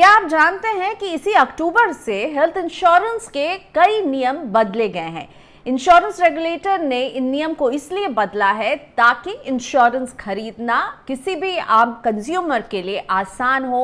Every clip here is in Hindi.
क्या आप जानते हैं कि इसी अक्टूबर से हेल्थ इंश्योरेंस के कई नियम बदले गए हैं इंश्योरेंस रेगुलेटर ने इन नियम को इसलिए बदला है ताकि इंश्योरेंस खरीदना किसी भी आम कंज्यूमर के लिए आसान हो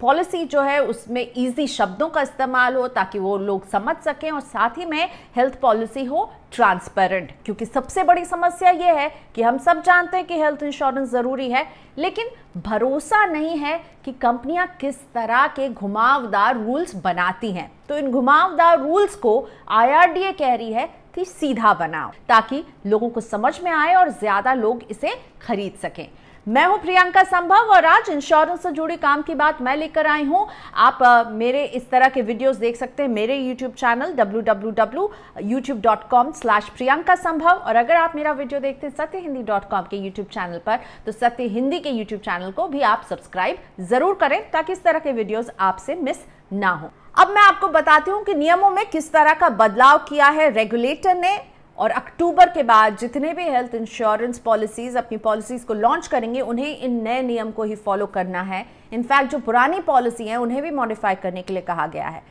पॉलिसी जो है उसमें ईजी शब्दों का इस्तेमाल हो ताकि वो लोग समझ सकें और साथ ही में हेल्थ पॉलिसी हो ट्रांसपेरेंट क्योंकि सबसे बड़ी समस्या ये है कि हम सब जानते हैं कि हेल्थ इंश्योरेंस ज़रूरी है लेकिन भरोसा नहीं है कि कंपनियां किस तरह के घुमावदार रूल्स बनाती हैं तो इन घुमावदार रूल्स को आई कह रही है कि सीधा बनाओ ताकि लोगों को समझ में आए और ज़्यादा लोग इसे खरीद सकें मैं हूं प्रियंका संभव और आज इंश्योरेंस से जुड़ी काम की बात मैं लेकर आई हूं आप आ, मेरे इस तरह के वीडियोस देख सकते हैं मेरे YouTube channel www.youtube.com slash Priyanka संभव और अगर आप मेरा वीडियो देखते हैं सत्य हिंदी डॉट कॉम के यूट्यूब चैनल पर तो सत्य हिंदी के यूट्यूब चैनल को भी आप सब्सक्राइब जरूर करें ताकि इस तरह के वीडियोज आपसे मिस ना हो अब मैं आपको बताती हूँ कि नियमों में किस तरह का बदलाव किया है रेगुलेटर ने और अक्टूबर के बाद जितने भी हेल्थ इंश्योरेंस पॉलिसीज अपनी पॉलिसीज को लॉन्च करेंगे उन्हें इन नए नियम को ही फॉलो करना है इनफैक्ट जो पुरानी पॉलिसी है उन्हें भी मॉडिफाई करने के लिए कहा गया है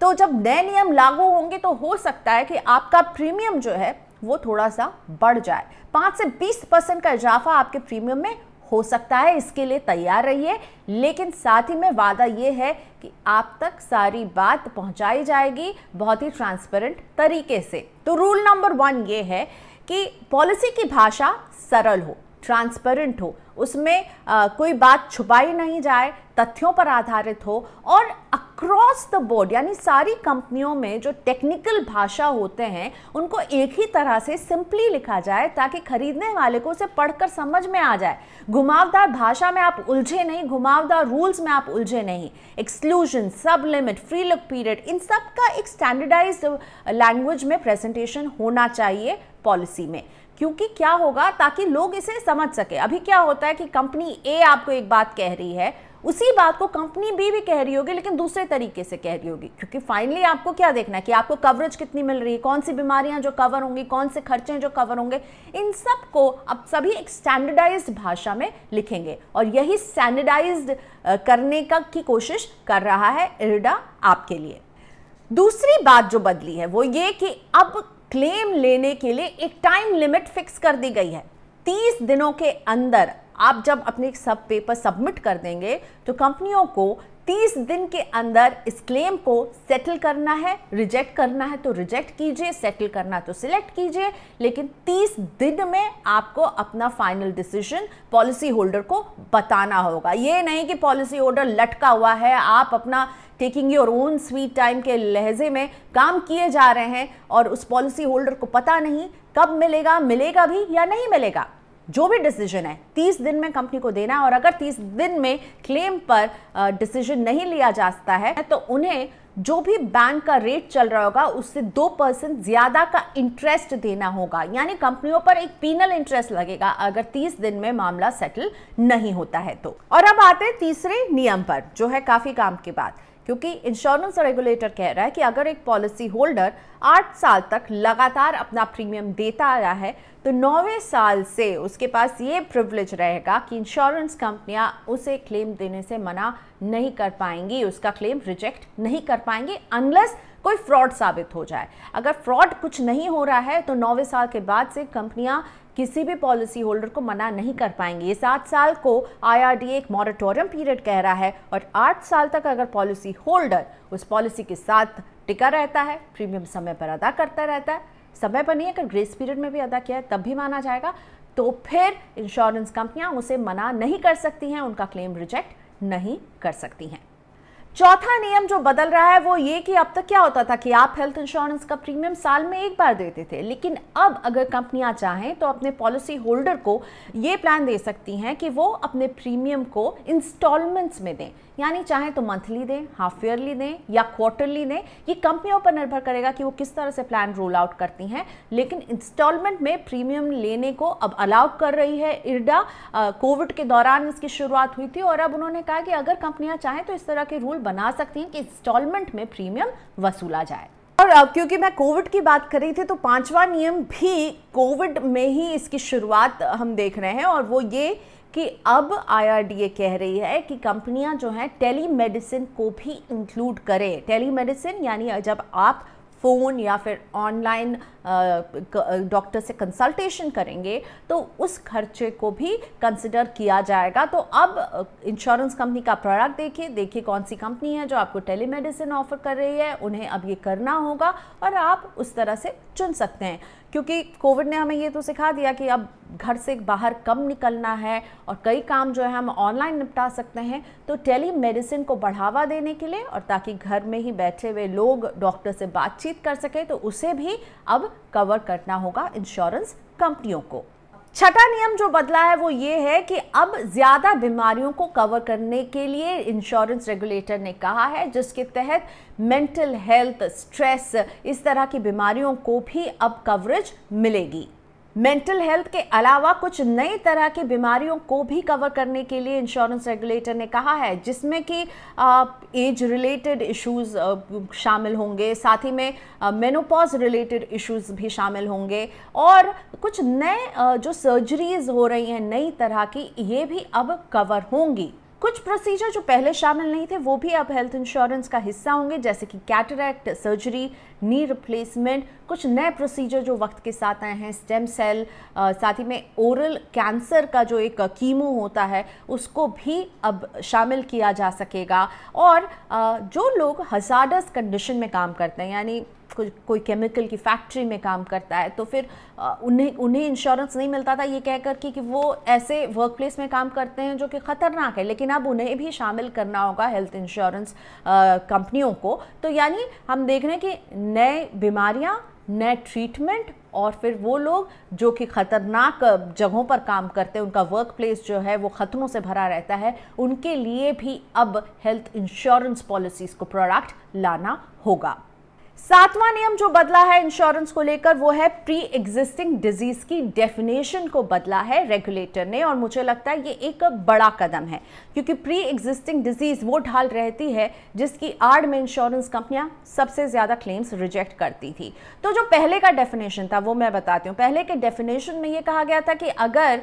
तो जब नए नियम लागू होंगे तो हो सकता है कि आपका प्रीमियम जो है वो थोड़ा सा बढ़ जाए पाँच से बीस परसेंट का इजाफा आपके प्रीमियम में हो सकता है इसके लिए तैयार रहिए लेकिन साथ ही में वादा ये है कि आप तक सारी बात पहुंचाई जाएगी बहुत ही ट्रांसपेरेंट तरीके से तो रूल नंबर वन ये है कि पॉलिसी की भाषा सरल हो ट्रांसपेरेंट हो उसमें आ, कोई बात छुपाई नहीं जाए तथ्यों पर आधारित हो और अक्रो अक्रॉस द बोर्ड यानी सारी कंपनियों में जो टेक्निकल भाषा होते हैं उनको एक ही तरह से सिंपली लिखा जाए ताकि खरीदने वाले को उसे पढ़कर समझ में आ जाए घुमावदार भाषा में आप उलझे नहीं घुमावदार रूल्स में आप उलझे नहीं एक्सक्लूजन सब लिमिट फ्री लुक पीरियड इन सब का एक स्टैंडर्डाइज लैंग्वेज में प्रेजेंटेशन होना चाहिए पॉलिसी में क्योंकि क्या होगा ताकि लोग इसे समझ सके अभी क्या होता है कि कंपनी ए आपको एक बात कह रही है उसी बात को कंपनी बी भी कह रही होगी लेकिन दूसरे तरीके से कह रही होगी क्योंकि फाइनली आपको क्या देखना है कि आपको कवरेज कितनी मिल रही है कौन सी बीमारियां जो कवर होंगी कौन से खर्चे जो कवर होंगे इन सब को अब सभी एक स्टैंडर्डाइज भाषा में लिखेंगे और यही स्टैंडर्डाइज करने का की कोशिश कर रहा है इरडा आपके लिए दूसरी बात जो बदली है वो ये कि अब क्लेम लेने के लिए एक टाइम लिमिट फिक्स कर दी गई है तीस दिनों के अंदर आप जब अपने सब पेपर सबमिट कर देंगे तो कंपनियों को 30 दिन के अंदर इस क्लेम को सेटल करना है रिजेक्ट करना है तो रिजेक्ट कीजिए सेटल करना तो सिलेक्ट कीजिए लेकिन 30 दिन में आपको अपना फाइनल डिसीजन पॉलिसी होल्डर को बताना होगा ये नहीं कि पॉलिसी होल्डर लटका हुआ है आप अपना taking your own sweet time के लहजे में काम किए जा रहे हैं और उस पॉलिसी होल्डर को पता नहीं कब मिलेगा मिलेगा भी या नहीं मिलेगा जो भी डिसीजन है तीस दिन में कंपनी को देना है और अगर तीस दिन में क्लेम पर डिसीजन नहीं लिया जाता है तो उन्हें जो भी बैंक का रेट चल रहा होगा उससे दो परसेंट ज़्यादा का इंटरेस्ट देना होगा यानी कंपनियों पर एक पीनल इंटरेस्ट लगेगा अगर तीस दिन में मामला सेटल नहीं होता है तो और अब आते हैं तीसरे नियम पर जो है काफ़ी काम की बात क्योंकि इंश्योरेंस रेगुलेटर कह रहा है कि अगर एक पॉलिसी होल्डर आठ साल तक लगातार अपना प्रीमियम देता आ रहा है तो नौवे साल से उसके पास ये प्रिवलेज रहेगा कि इंश्योरेंस कंपनियां उसे क्लेम देने से मना नहीं कर पाएंगी उसका क्लेम रिजेक्ट नहीं कर पाएंगी अनलेस कोई फ्रॉड साबित हो जाए अगर फ्रॉड कुछ नहीं हो रहा है तो नौवे साल के बाद से कंपनियां किसी भी पॉलिसी होल्डर को मना नहीं कर पाएंगे ये सात साल को आई एक मॉरेटोरियम पीरियड कह रहा है और आठ साल तक अगर पॉलिसी होल्डर उस पॉलिसी के साथ टिका रहता है प्रीमियम समय पर अदा करता रहता है समय पर नहीं अगर ग्रेस पीरियड में भी अदा किया है तब भी माना जाएगा तो फिर इंश्योरेंस कंपनियां उसे मना नहीं कर सकती हैं उनका क्लेम रिजेक्ट नहीं कर सकती हैं चौथा नियम जो बदल रहा है वो ये कि अब तक क्या होता था कि आप हेल्थ इंश्योरेंस का प्रीमियम साल में एक बार देते थे लेकिन अब अगर कंपनियां चाहें तो अपने पॉलिसी होल्डर को ये प्लान दे सकती हैं कि वो अपने प्रीमियम को इंस्टॉलमेंट्स में दें यानी चाहे तो मंथली दें हाफ ईयरली दें या क्वार्टरली दें ये कंपनियों पर निर्भर करेगा कि वो किस तरह से प्लान रोल आउट करती हैं लेकिन इंस्टॉलमेंट में प्रीमियम लेने को अब अलाउ कर रही है इरडा कोविड के दौरान इसकी शुरुआत हुई थी और अब उन्होंने कहा कि अगर कंपनियां चाहें तो इस तरह के रूल बना सकती हैं कि इंस्टॉलमेंट में प्रीमियम वसूला जाए और क्योंकि मैं कोविड की बात कर रही थी तो पांचवा नियम भी कोविड में ही इसकी शुरुआत हम देख रहे हैं और वो ये कि अब आईआरडीए कह रही है कि कंपनियां जो हैं टेलीमेडिसिन को भी इंक्लूड करें टेलीमेडिसिन यानी जब आप फ़ोन या फिर ऑनलाइन डॉक्टर से कंसल्टेशन करेंगे तो उस खर्चे को भी कंसिडर किया जाएगा तो अब इंश्योरेंस कंपनी का प्रोडक्ट देखिए देखिए कौन सी कंपनी है जो आपको टेलीमेडिसिन ऑफर कर रही है उन्हें अब ये करना होगा और आप उस तरह से चुन सकते हैं क्योंकि कोविड ने हमें ये तो सिखा दिया कि अब घर से बाहर कम निकलना है और कई काम जो है हम ऑनलाइन निपटा सकते हैं तो टेली मेडिसिन को बढ़ावा देने के लिए और ताकि घर में ही बैठे हुए लोग डॉक्टर से बातचीत कर सकें तो उसे भी अब कवर करना होगा इंश्योरेंस कंपनियों को छठा नियम जो बदला है वो ये है कि अब ज़्यादा बीमारियों को कवर करने के लिए इंश्योरेंस रेगुलेटर ने कहा है जिसके तहत मेंटल हेल्थ स्ट्रेस इस तरह की बीमारियों को भी अब कवरेज मिलेगी मेंटल हेल्थ के अलावा कुछ नई तरह की बीमारियों को भी कवर करने के लिए इंश्योरेंस रेगुलेटर ने कहा है जिसमें कि एज रिलेटेड इश्यूज शामिल होंगे साथ ही में मेनोपॉज रिलेटेड इश्यूज भी शामिल होंगे और कुछ नए जो सर्जरीज हो रही हैं नई तरह की ये भी अब कवर होंगी कुछ प्रोसीजर जो पहले शामिल नहीं थे वो भी अब हेल्थ इंश्योरेंस का हिस्सा होंगे जैसे कि कैटरैक्ट सर्जरी नी रिप्लेसमेंट कुछ नए प्रोसीजर जो वक्त के साथ आए हैं स्टेम सेल साथ ही में ओरल कैंसर का जो एक कीमो होता है उसको भी अब शामिल किया जा सकेगा और जो लोग हजार्डस कंडीशन में काम करते हैं यानी कुछ कोई केमिकल की फैक्ट्री में काम करता है तो फिर उन्हें उन्हें इंश्योरेंस नहीं मिलता था ये कहकर कि, कि वो ऐसे वर्क प्लेस में काम करते हैं जो कि ख़तरनाक है लेकिन अब उन्हें भी शामिल करना होगा हेल्थ इंश्योरेंस कंपनियों को तो यानी हम देख रहे हैं कि नए बीमारियाँ नए ट्रीटमेंट और फिर वो लोग जो कि ख़तरनाक जगहों पर काम करते हैं उनका वर्क प्लेस जो है वो ख़तरों से भरा रहता है उनके लिए भी अब हेल्थ इंश्योरेंस पॉलिसीज़ को प्रोडक्ट लाना होगा सातवां नियम जो बदला है इंश्योरेंस को लेकर वो है प्री एग्जिस्टिंग डिजीज की डेफिनेशन को बदला है रेगुलेटर ने और मुझे लगता है ये एक बड़ा कदम है क्योंकि प्री एग्जिस्टिंग डिजीज वो ढाल रहती है जिसकी आड़ में इंश्योरेंस कंपनियां सबसे ज़्यादा क्लेम्स रिजेक्ट करती थी तो जो पहले का डेफिनेशन था वो मैं बताती हूँ पहले के डेफिनेशन में ये कहा गया था कि अगर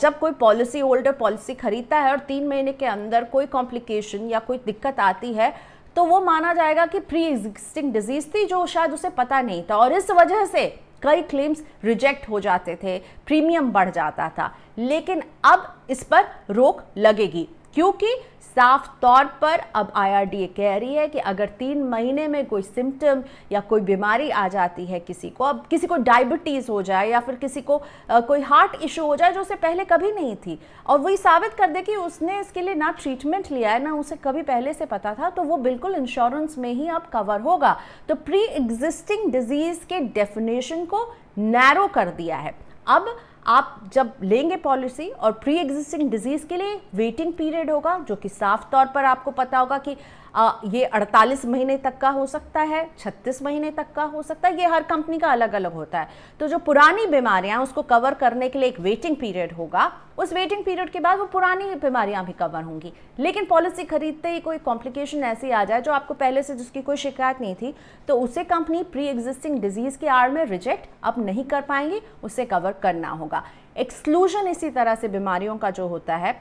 जब कोई पॉलिसी होल्डर पॉलिसी खरीदता है और तीन महीने के अंदर कोई कॉम्प्लिकेशन या कोई दिक्कत आती है तो वो माना जाएगा कि प्री एग्जिस्टिंग डिजीज थी जो शायद उसे पता नहीं था और इस वजह से कई क्लेम्स रिजेक्ट हो जाते थे प्रीमियम बढ़ जाता था लेकिन अब इस पर रोक लगेगी क्योंकि साफ तौर पर अब आईआरडीए कह रही है कि अगर तीन महीने में कोई सिम्टम या कोई बीमारी आ जाती है किसी को अब किसी को डायबिटीज़ हो जाए या फिर किसी को आ, कोई हार्ट इशू हो जाए जो उसे पहले कभी नहीं थी और वही साबित कर दे कि उसने इसके लिए ना ट्रीटमेंट लिया है ना उसे कभी पहले से पता था तो वो बिल्कुल इंश्योरेंस में ही अब कवर होगा तो प्री एग्जिस्टिंग डिजीज़ के डेफिनेशन को नैरो कर दिया है अब आप जब लेंगे पॉलिसी और प्री एग्जिस्टिंग डिजीज़ के लिए वेटिंग पीरियड होगा जो कि साफ तौर पर आपको पता होगा कि आ, ये 48 महीने तक का हो सकता है 36 महीने तक का हो सकता है ये हर कंपनी का अलग अलग होता है तो जो पुरानी बीमारियां उसको कवर करने के लिए एक वेटिंग पीरियड होगा उस वेटिंग पीरियड के बाद वो पुरानी बीमारियां भी कवर होंगी लेकिन पॉलिसी खरीदते ही कोई कॉम्प्लिकेशन ऐसी आ जाए जो आपको पहले से जिसकी कोई शिकायत नहीं थी तो उसे कंपनी प्री एग्जिस्टिंग डिजीज़ की आड़ में रिजेक्ट अब नहीं कर पाएंगी उसे कवर करना होगा एक्सक्लूजन इसी तरह से बीमारियों का जो होता है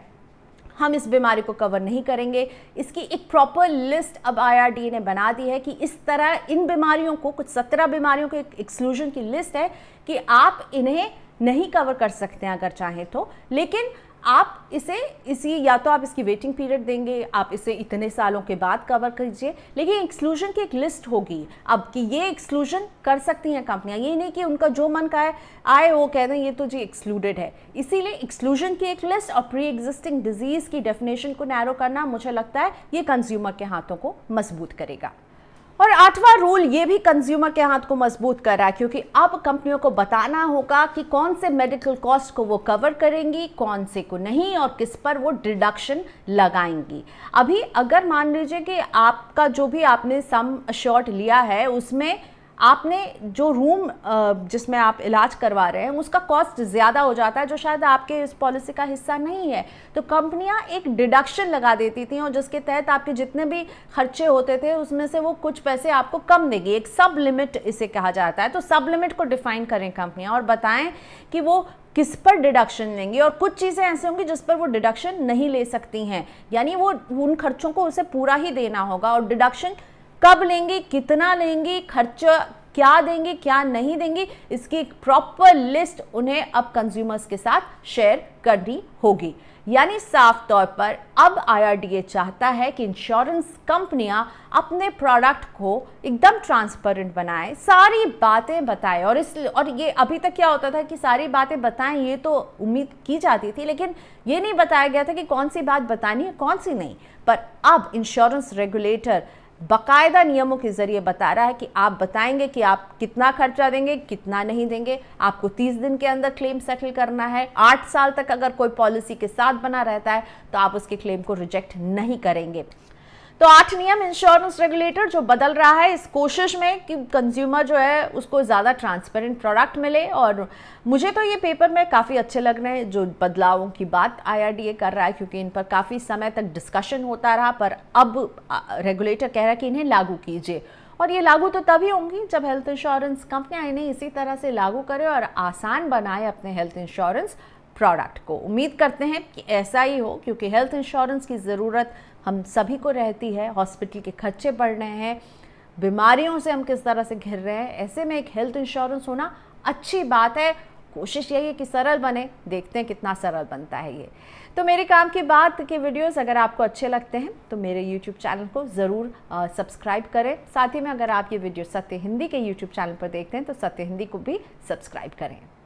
हम इस बीमारी को कवर नहीं करेंगे इसकी एक प्रॉपर लिस्ट अब आई ने बना दी है कि इस तरह इन बीमारियों को कुछ सत्रह बीमारियों को एक एक्सक्लूजन की लिस्ट है कि आप इन्हें नहीं कवर कर सकते हैं अगर चाहें तो लेकिन आप इसे इसी या तो आप इसकी वेटिंग पीरियड देंगे आप इसे इतने सालों के बाद कवर कीजिए लेकिन एक्सक्लूजन की एक लिस्ट होगी अब कि ये एक्सक्लूजन कर सकती हैं कंपनियां ये नहीं कि उनका जो मन का है आए वो कह दें ये तो जी एक्सक्लूडेड है इसीलिए एक्सक्लूजन की एक लिस्ट और प्री एग्जिस्टिंग डिजीज़ की डेफिनेशन को नैरो करना मुझे लगता है ये कंज्यूमर के हाथों को मजबूत करेगा और आठवां रूल ये भी कंज्यूमर के हाथ को मजबूत कर रहा है क्योंकि अब कंपनियों को बताना होगा कि कौन से मेडिकल कॉस्ट को वो कवर करेंगी कौन से को नहीं और किस पर वो डिडक्शन लगाएंगी अभी अगर मान लीजिए कि आपका जो भी आपने सम शॉर्ट लिया है उसमें आपने जो रूम जिसमें आप इलाज करवा रहे हैं उसका कॉस्ट ज़्यादा हो जाता है जो शायद आपके इस पॉलिसी का हिस्सा नहीं है तो कंपनियां एक डिडक्शन लगा देती थी और जिसके तहत आपके जितने भी खर्चे होते थे उसमें से वो कुछ पैसे आपको कम देगी एक सब लिमिट इसे कहा जाता है तो सब लिमिट को डिफाइन करें कंपनियाँ और बताएँ कि वो किस पर डिडक्शन लेंगी और कुछ चीज़ें ऐसे होंगी जिस पर वो डिडक्शन नहीं ले सकती हैं यानी वो उन खर्चों को उसे पूरा ही देना होगा और डिडक्शन कब लेंगे कितना लेंगे खर्चा क्या देंगे क्या नहीं देंगे इसकी एक प्रॉपर लिस्ट उन्हें अब कंज्यूमर्स के साथ शेयर करनी होगी यानी साफ तौर पर अब आईआरडीए चाहता है कि इंश्योरेंस कंपनियां अपने प्रोडक्ट को एकदम ट्रांसपेरेंट बनाएं सारी बातें बताएं और इस और ये अभी तक क्या होता था कि सारी बातें बताएं ये तो उम्मीद की जाती थी लेकिन ये नहीं बताया गया था कि कौन सी बात बतानी है कौन सी नहीं पर अब इंश्योरेंस रेगुलेटर बाकायदा नियमों के ज़रिए बता रहा है कि आप बताएंगे कि आप कितना खर्चा देंगे कितना नहीं देंगे आपको 30 दिन के अंदर क्लेम सेटल करना है आठ साल तक अगर कोई पॉलिसी के साथ बना रहता है तो आप उसके क्लेम को रिजेक्ट नहीं करेंगे तो आठ नियम इंश्योरेंस रेगुलेटर जो बदल रहा है इस कोशिश में कि कंज्यूमर जो है उसको ज़्यादा ट्रांसपेरेंट प्रोडक्ट मिले और मुझे तो ये पेपर में काफ़ी अच्छे लग रहे हैं जो बदलावों की बात आई कर रहा है क्योंकि इन पर काफ़ी समय तक डिस्कशन होता रहा पर अब रेगुलेटर कह रहा है कि इन्हें लागू कीजिए और ये लागू तो तभी होंगी जब हेल्थ इंश्योरेंस कंपनियाँ इन्हें इसी तरह से लागू करें और आसान बनाए अपने हेल्थ इंश्योरेंस प्रोडक्ट को उम्मीद करते हैं कि ऐसा ही हो क्योंकि हेल्थ इंश्योरेंस की ज़रूरत हम सभी को रहती है हॉस्पिटल के खर्चे बढ़ रहे हैं बीमारियों से हम किस तरह से घिर रहे हैं ऐसे में एक हेल्थ इंश्योरेंस होना अच्छी बात है कोशिश यही है कि सरल बने देखते हैं कितना सरल बनता है ये तो मेरे काम की बात के वीडियोस अगर आपको अच्छे लगते हैं तो मेरे यूट्यूब चैनल को ज़रूर सब्सक्राइब करें साथ ही में अगर आप ये वीडियो सत्य हिंदी के यूट्यूब चैनल पर देखते हैं तो सत्य हिंदी को भी सब्सक्राइब करें